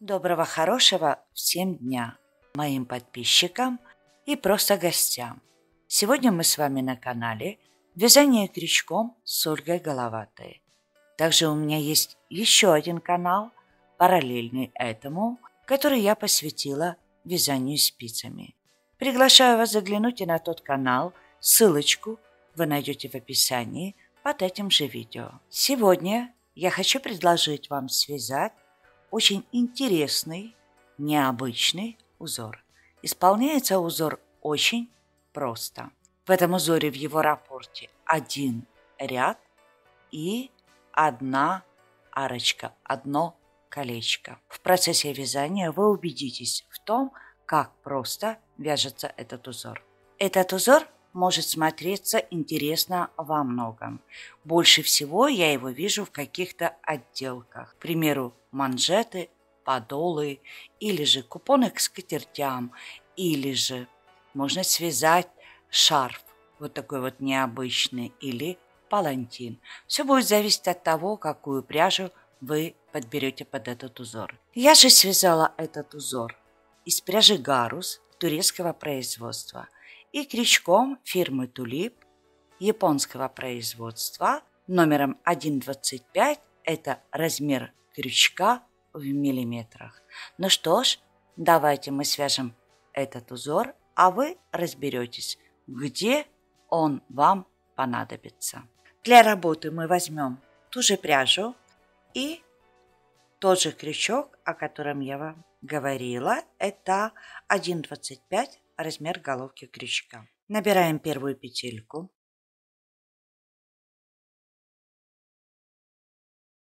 Доброго, хорошего всем дня моим подписчикам и просто гостям. Сегодня мы с вами на канале «Вязание крючком с Ольгой Головатой». Также у меня есть еще один канал, параллельный этому, который я посвятила вязанию спицами. Приглашаю вас заглянуть и на тот канал, ссылочку вы найдете в описании под этим же видео. Сегодня я хочу предложить вам связать очень интересный, необычный узор. Исполняется узор очень просто. В этом узоре в его рапорте один ряд и одна арочка, одно колечко. В процессе вязания вы убедитесь в том, как просто вяжется этот узор. Этот узор может смотреться интересно во многом. Больше всего я его вижу в каких-то отделках. К примеру, манжеты, подолы, или же купоны к скатертям, или же можно связать шарф, вот такой вот необычный, или палантин. Все будет зависеть от того, какую пряжу вы подберете под этот узор. Я же связала этот узор из пряжи гарус турецкого производства – и крючком фирмы «Тулип» японского производства номером 1,25 – это размер крючка в миллиметрах. Ну что ж, давайте мы свяжем этот узор, а вы разберетесь, где он вам понадобится. Для работы мы возьмем ту же пряжу и тот же крючок, о котором я вам говорила. Это 1,25 размер головки крючка. Набираем первую петельку.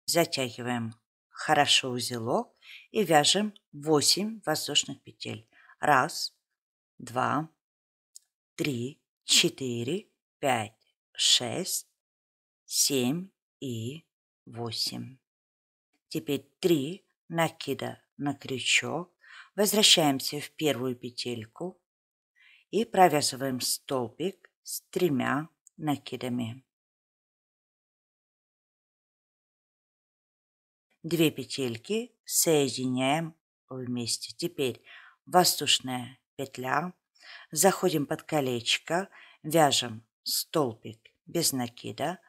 Затягиваем хорошо узелок и вяжем 8 воздушных петель. Раз, два, три, четыре, пять, шесть, семь и восемь. Теперь три накида на крючок. Возвращаемся в первую петельку и провязываем столбик с тремя накидами. Две петельки соединяем вместе. Теперь воздушная петля. Заходим под колечко, вяжем столбик без накида.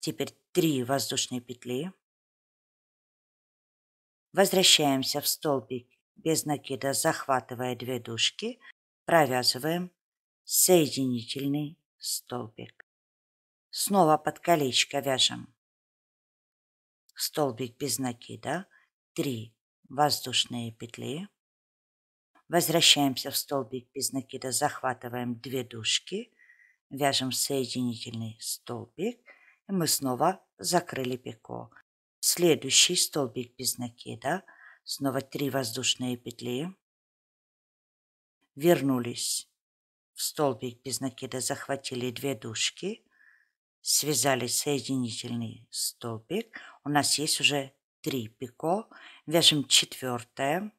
Теперь 3 воздушные петли. Возвращаемся в столбик без накида, захватывая две дужки провязываем соединительный столбик. Снова под колечко вяжем столбик без накида, 3 воздушные петли. Возвращаемся в столбик без накида, захватываем 2 дужки, вяжем соединительный столбик, и мы снова закрыли пико. Следующий столбик без накида, снова 3 воздушные петли, вернулись. В столбик без накида захватили две дужки, связали соединительный столбик. У нас есть уже три пико. Вяжем четвертое.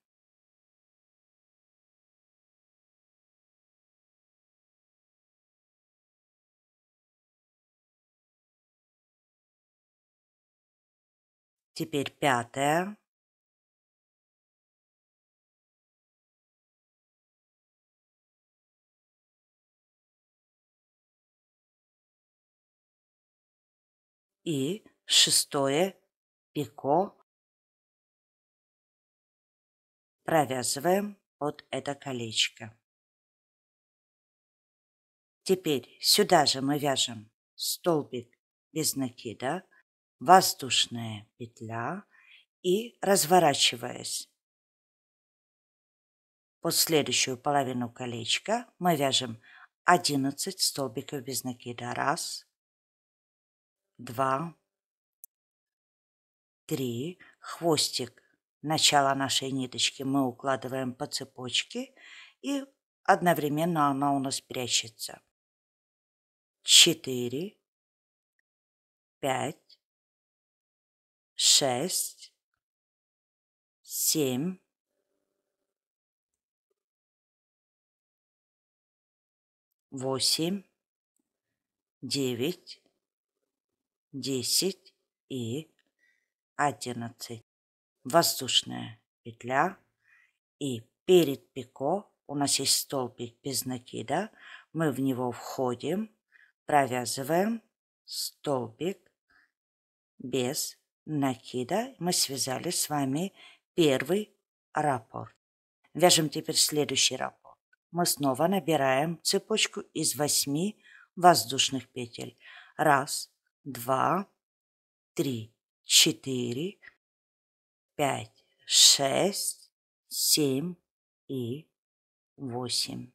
Теперь пятое. И шестое – пико. Провязываем вот это колечко. Теперь сюда же мы вяжем столбик без накида, воздушная петля и разворачиваясь. Под следующую половину колечка мы вяжем 11 столбиков без накида. Раз, два, три. Хвостик, начала нашей ниточки мы укладываем по цепочке и одновременно она у нас прячется. Четыре, пять, шесть, семь, восемь, девять, 10 и 11. Воздушная петля. И перед пико у нас есть столбик без накида. Мы в него входим, провязываем столбик без накида. Мы связали с вами первый раппорт. Вяжем теперь следующий раппорт. Мы снова набираем цепочку из 8 воздушных петель. Раз, два, три, четыре, пять, шесть, семь и восемь.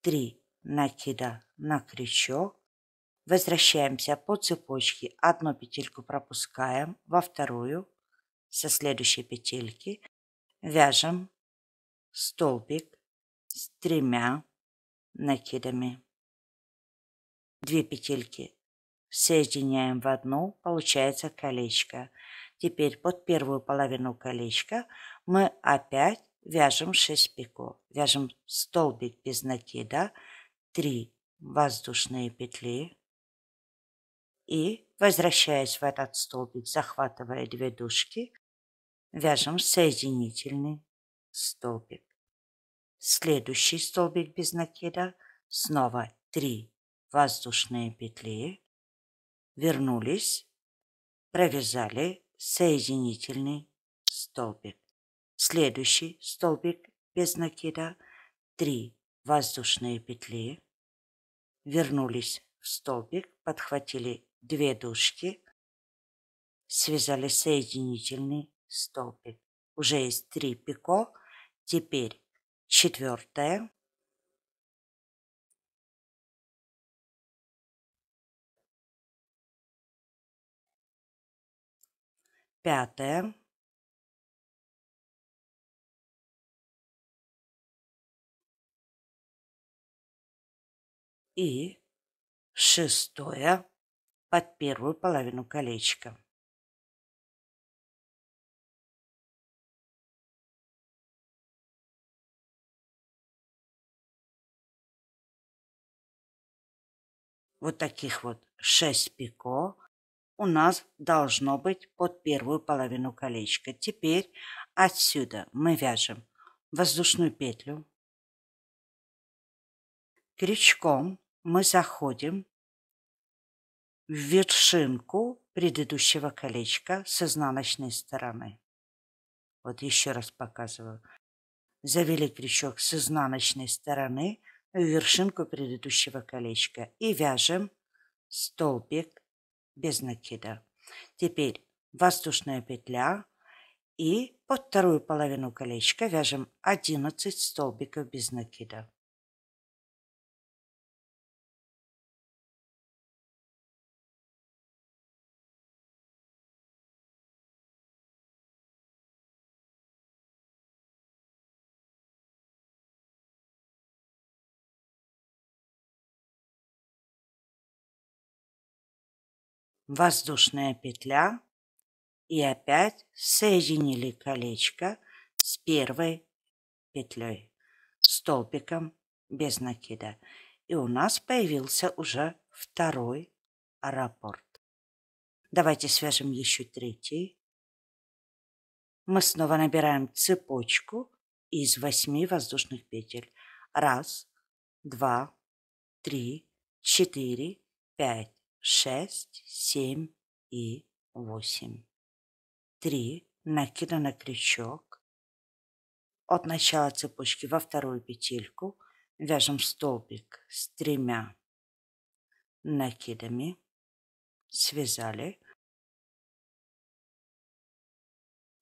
Три накида на крючок. Возвращаемся по цепочке. Одну петельку пропускаем во вторую. Со следующей петельки вяжем столбик с тремя накидами. Две петельки Соединяем в одну, получается колечко. Теперь под первую половину колечка мы опять вяжем 6 пико. Вяжем столбик без накида, 3 воздушные петли. И, возвращаясь в этот столбик, захватывая две дужки, вяжем соединительный столбик. Следующий столбик без накида, снова 3 воздушные петли вернулись, провязали соединительный столбик. Следующий столбик без накида, 3 воздушные петли, вернулись в столбик, подхватили две дужки, связали соединительный столбик. Уже есть три пико, теперь четвертое, Пятое. И шестое под первую половину колечка. Вот таких вот шесть пико у нас должно быть под первую половину колечка. Теперь отсюда мы вяжем воздушную петлю. Крючком мы заходим в вершинку предыдущего колечка с изнаночной стороны. Вот еще раз показываю. Завели крючок с изнаночной стороны в вершинку предыдущего колечка и вяжем столбик без накида. Теперь воздушная петля и под вторую половину колечка вяжем 11 столбиков без накида. воздушная петля и опять соединили колечко с первой петлей, столбиком без накида. И у нас появился уже второй аэропорт. Давайте свяжем еще третий. Мы снова набираем цепочку из восьми воздушных петель. Раз, два, три, четыре, пять шесть, семь и восемь. Три накида на крючок. От начала цепочки во вторую петельку вяжем столбик с тремя накидами. Связали.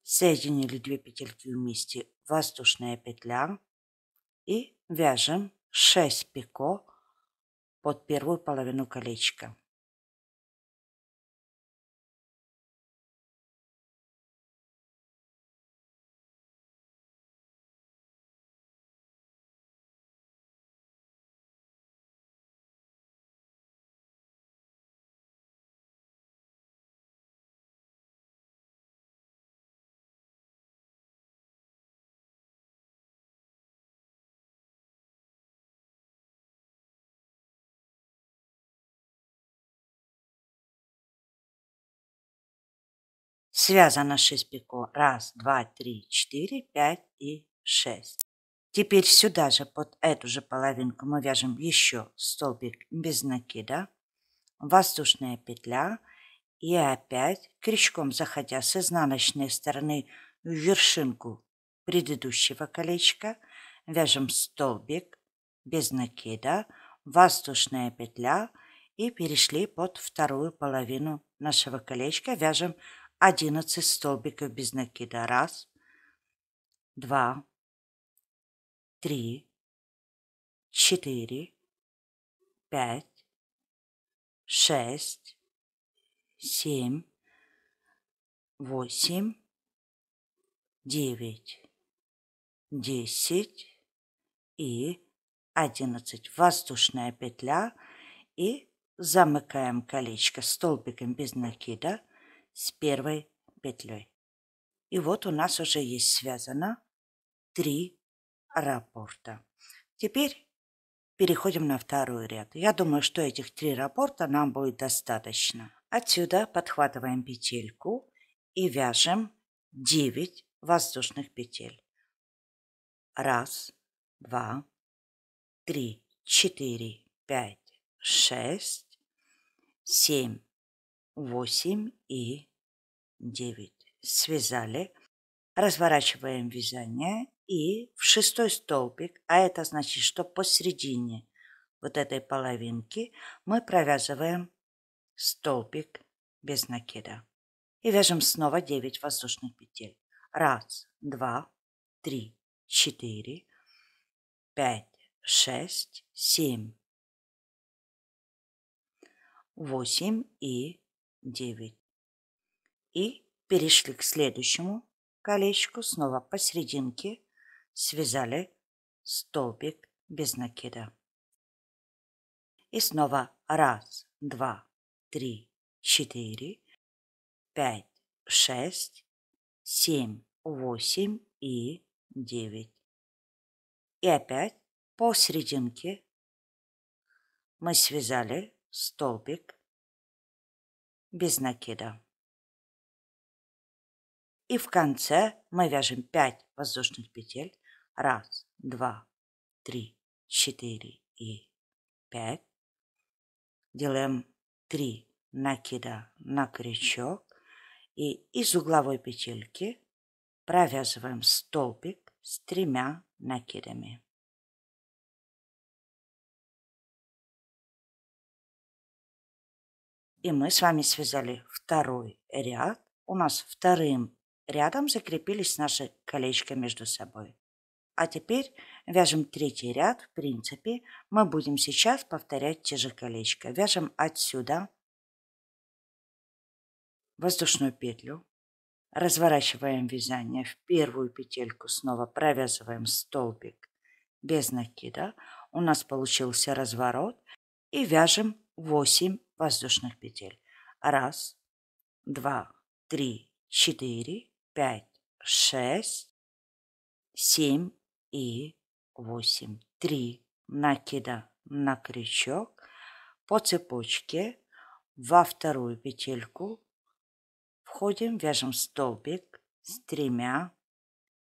Соединили две петельки вместе. Воздушная петля. И вяжем 6 пико под первую половину колечка. Связано шесть пико. Раз, два, три, четыре, пять и шесть. Теперь сюда же, под эту же половинку, мы вяжем еще столбик без накида, воздушная петля и опять крючком заходя с изнаночной стороны в вершинку предыдущего колечка, вяжем столбик без накида, воздушная петля и перешли под вторую половину нашего колечка, вяжем 11 столбиков без накида. Раз, два, три, четыре, пять, шесть, семь, восемь, девять, десять и одиннадцать. Воздушная петля и замыкаем колечко столбиком без накида – с первой петлей. И вот у нас уже есть связано три рапорта. Теперь переходим на второй ряд. Я думаю, что этих три рапорта нам будет достаточно. Отсюда подхватываем петельку и вяжем 9 воздушных петель. Раз, два, три, четыре, пять, шесть, семь, 8 и 9. Связали. Разворачиваем вязание и в шестой столбик, а это значит, что посередине вот этой половинки мы провязываем столбик без накида. И вяжем снова 9 воздушных петель. Раз, два, три, четыре, пять, шесть, семь, восемь и 9. И перешли к следующему колечку, снова посерединке связали столбик без накида. И снова раз, два, три, четыре, пять, шесть, семь, восемь и девять. И опять посерединке мы связали столбик без накида. И в конце мы вяжем 5 воздушных петель. Раз, два, три, четыре и пять. Делаем 3 накида на крючок. И из угловой петельки провязываем столбик с тремя накидами. И мы с вами связали второй ряд. У нас вторым рядом закрепились наши колечки между собой. А теперь вяжем третий ряд. В принципе, мы будем сейчас повторять те же колечки. Вяжем отсюда воздушную петлю. Разворачиваем вязание в первую петельку. Снова провязываем столбик без накида. У нас получился разворот. И вяжем 8 воздушных петель. Раз, два, три, четыре, пять, шесть, семь и восемь. Три накида на крючок по цепочке во вторую петельку входим, вяжем столбик с тремя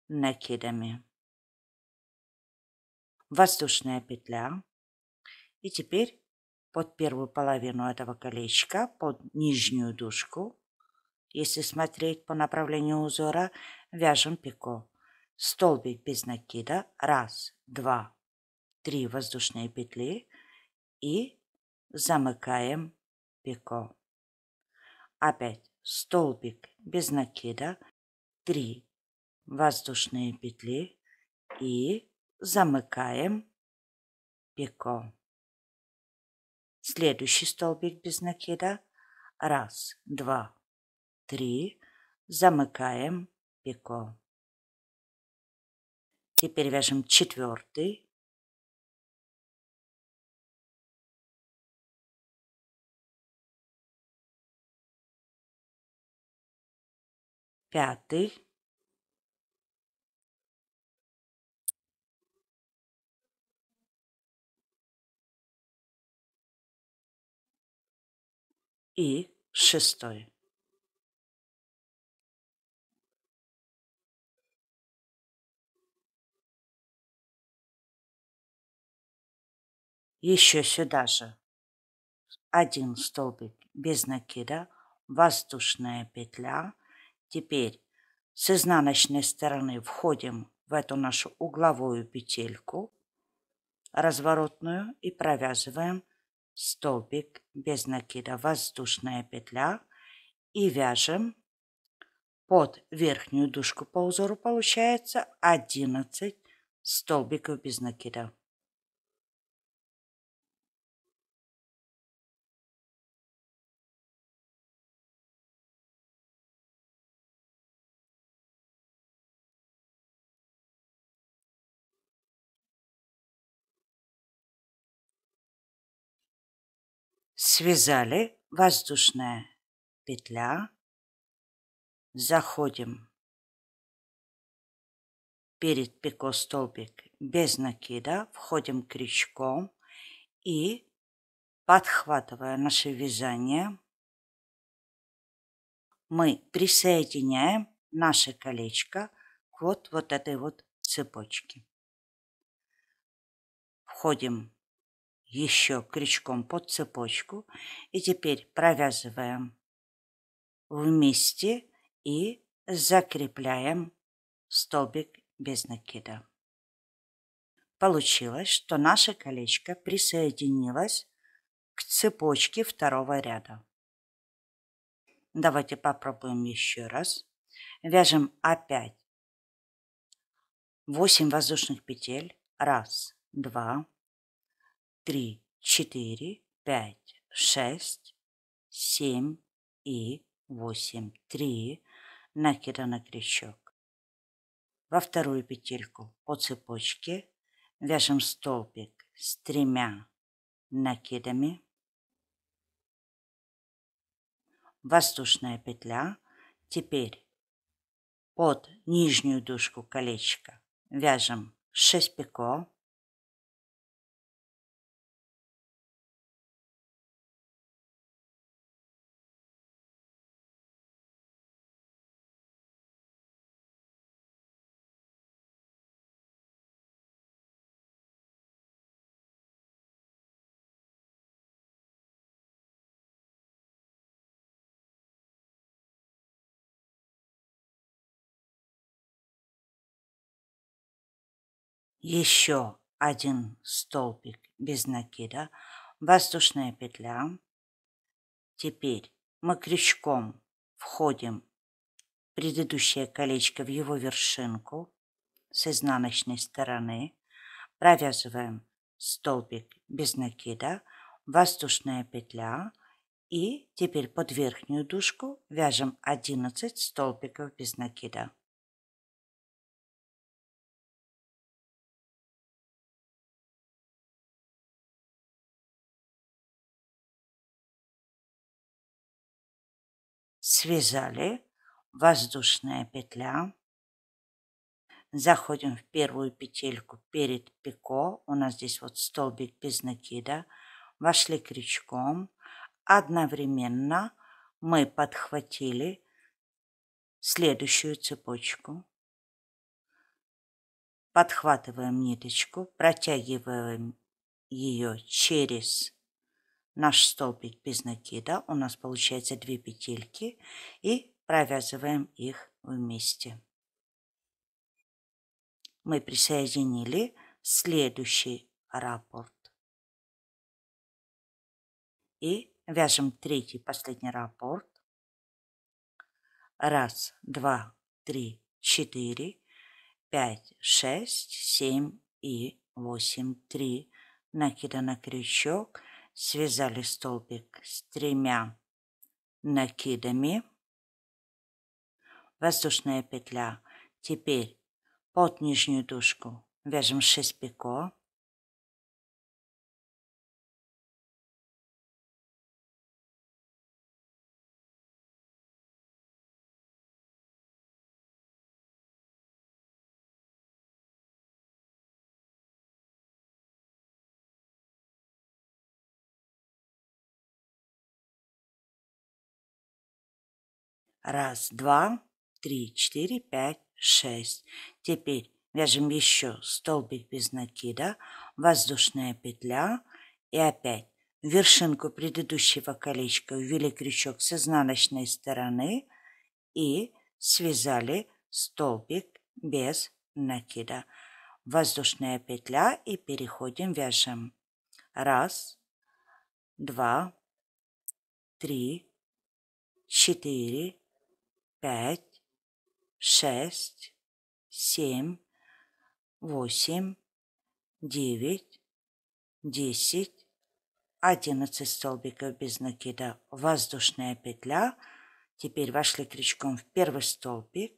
накидами. Воздушная петля. И теперь под первую половину этого колечка, под нижнюю дужку. Если смотреть по направлению узора, вяжем пико. Столбик без накида. Раз, два, три воздушные петли. И замыкаем пико. Опять столбик без накида. Три воздушные петли. И замыкаем пико. Следующий столбик без накида. Раз, два, три. Замыкаем пико. Теперь вяжем четвертый. Пятый. и шестой. Еще сюда же. Один столбик без накида, воздушная петля. Теперь с изнаночной стороны входим в эту нашу угловую петельку, разворотную и провязываем столбик без накида, воздушная петля и вяжем под верхнюю дужку по узору получается 11 столбиков без накида. Связали воздушная петля. Заходим. Перед пико столбик без накида. Входим крючком и, подхватывая наше вязание, мы присоединяем наше колечко к вот, вот этой вот цепочке. Входим еще крючком под цепочку и теперь провязываем вместе и закрепляем столбик без накида. Получилось, что наше колечко присоединилось к цепочке второго ряда. Давайте попробуем еще раз. Вяжем опять 8 воздушных петель. Раз, два, три, четыре, пять, шесть, семь и восемь, три накида на крючок. Во вторую петельку по цепочке вяжем столбик с тремя накидами. Воздушная петля. Теперь под нижнюю дужку колечка вяжем 6 пико. Еще один столбик без накида, воздушная петля. Теперь мы крючком входим предыдущее колечко в его вершинку с изнаночной стороны, провязываем столбик без накида, воздушная петля и теперь под верхнюю дужку вяжем 11 столбиков без накида. связали, воздушная петля. Заходим в первую петельку перед пико. У нас здесь вот столбик без накида. Вошли крючком. Одновременно мы подхватили следующую цепочку. Подхватываем ниточку, протягиваем ее через наш столбик без накида. У нас получается две петельки. И провязываем их вместе. Мы присоединили следующий раппорт. И вяжем третий, последний раппорт. Раз, два, три, четыре, пять, шесть, семь и восемь. Три накида на крючок связали столбик с тремя накидами. Воздушная петля. Теперь под нижнюю дужку вяжем 6 пико. Раз, два, три, четыре, пять, шесть. Теперь вяжем еще столбик без накида, воздушная петля и опять вершинку предыдущего колечка ввели крючок с изнаночной стороны и связали столбик без накида. Воздушная петля и переходим вяжем. Раз, два, три, четыре, пять, шесть, семь, восемь, девять, десять, одиннадцать столбиков без накида, воздушная петля. Теперь вошли крючком в первый столбик,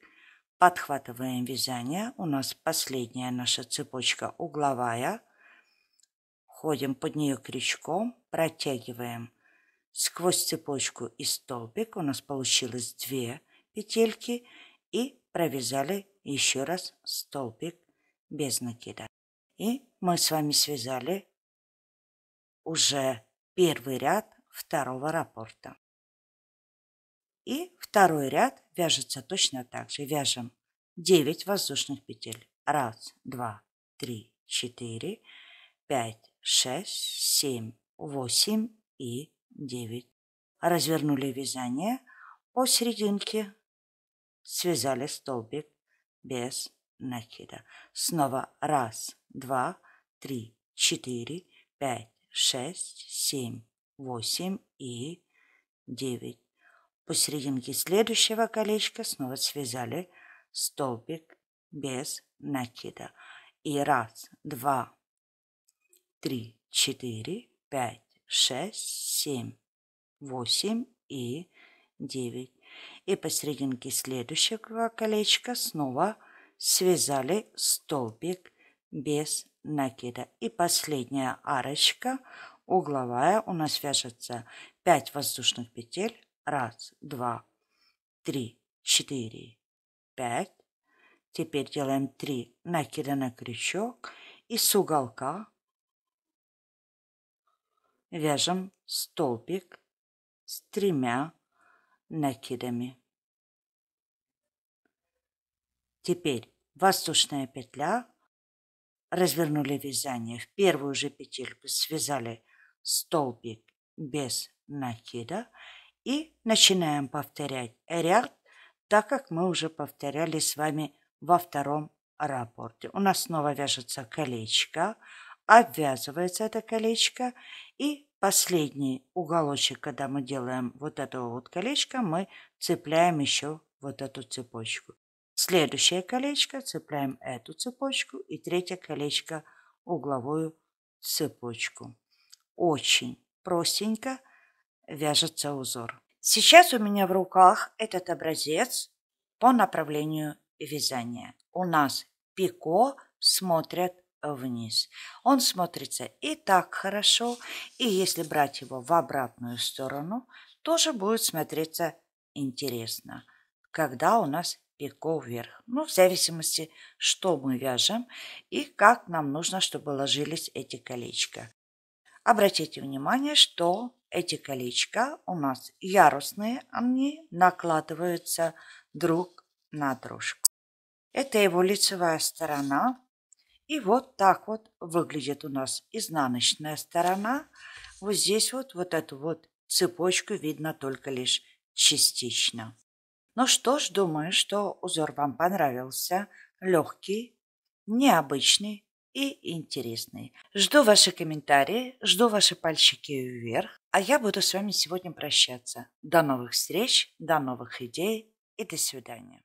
подхватываем вязание. У нас последняя наша цепочка угловая. Ходим под нее крючком, протягиваем сквозь цепочку и столбик. У нас получилось две петельки и провязали еще раз столбик без накида. И мы с вами связали уже первый ряд второго раппорта. И второй ряд вяжется точно так же. Вяжем 9 воздушных петель. Раз, два, три, четыре, пять, шесть, семь, восемь и девять. Развернули вязание по серединке Связали столбик без накида. Снова раз, два, три, четыре, пять, шесть, семь, восемь и девять. Посерединке следующего колечка снова связали столбик без накида. И раз, два, три, четыре, пять, шесть, семь, восемь и девять и посерединке следующего колечка снова связали столбик без накида. И последняя арочка угловая у нас вяжется 5 воздушных петель. Раз, два, три, четыре, пять. Теперь делаем 3 накида на крючок и с уголка вяжем столбик с тремя накидами. Теперь воздушная петля. Развернули вязание в первую же петельку, связали столбик без накида и начинаем повторять ряд, так как мы уже повторяли с вами во втором рапорте. У нас снова вяжется колечко, обвязывается это колечко и последний уголочек, когда мы делаем вот этого вот колечка, мы цепляем еще вот эту цепочку. Следующее колечко цепляем эту цепочку и третье колечко угловую цепочку. Очень простенько вяжется узор. Сейчас у меня в руках этот образец по направлению вязания. У нас пико смотрят вниз. Он смотрится и так хорошо, и если брать его в обратную сторону, тоже будет смотреться интересно, когда у нас пико вверх. Ну, в зависимости, что мы вяжем и как нам нужно, чтобы ложились эти колечка. Обратите внимание, что эти колечка у нас ярусные, они накладываются друг на дружку. Это его лицевая сторона. И вот так вот выглядит у нас изнаночная сторона. Вот здесь вот, вот эту вот цепочку видно только лишь частично. Ну что ж, думаю, что узор вам понравился. Легкий, необычный и интересный. Жду ваши комментарии, жду ваши пальчики вверх. А я буду с вами сегодня прощаться. До новых встреч, до новых идей и до свидания.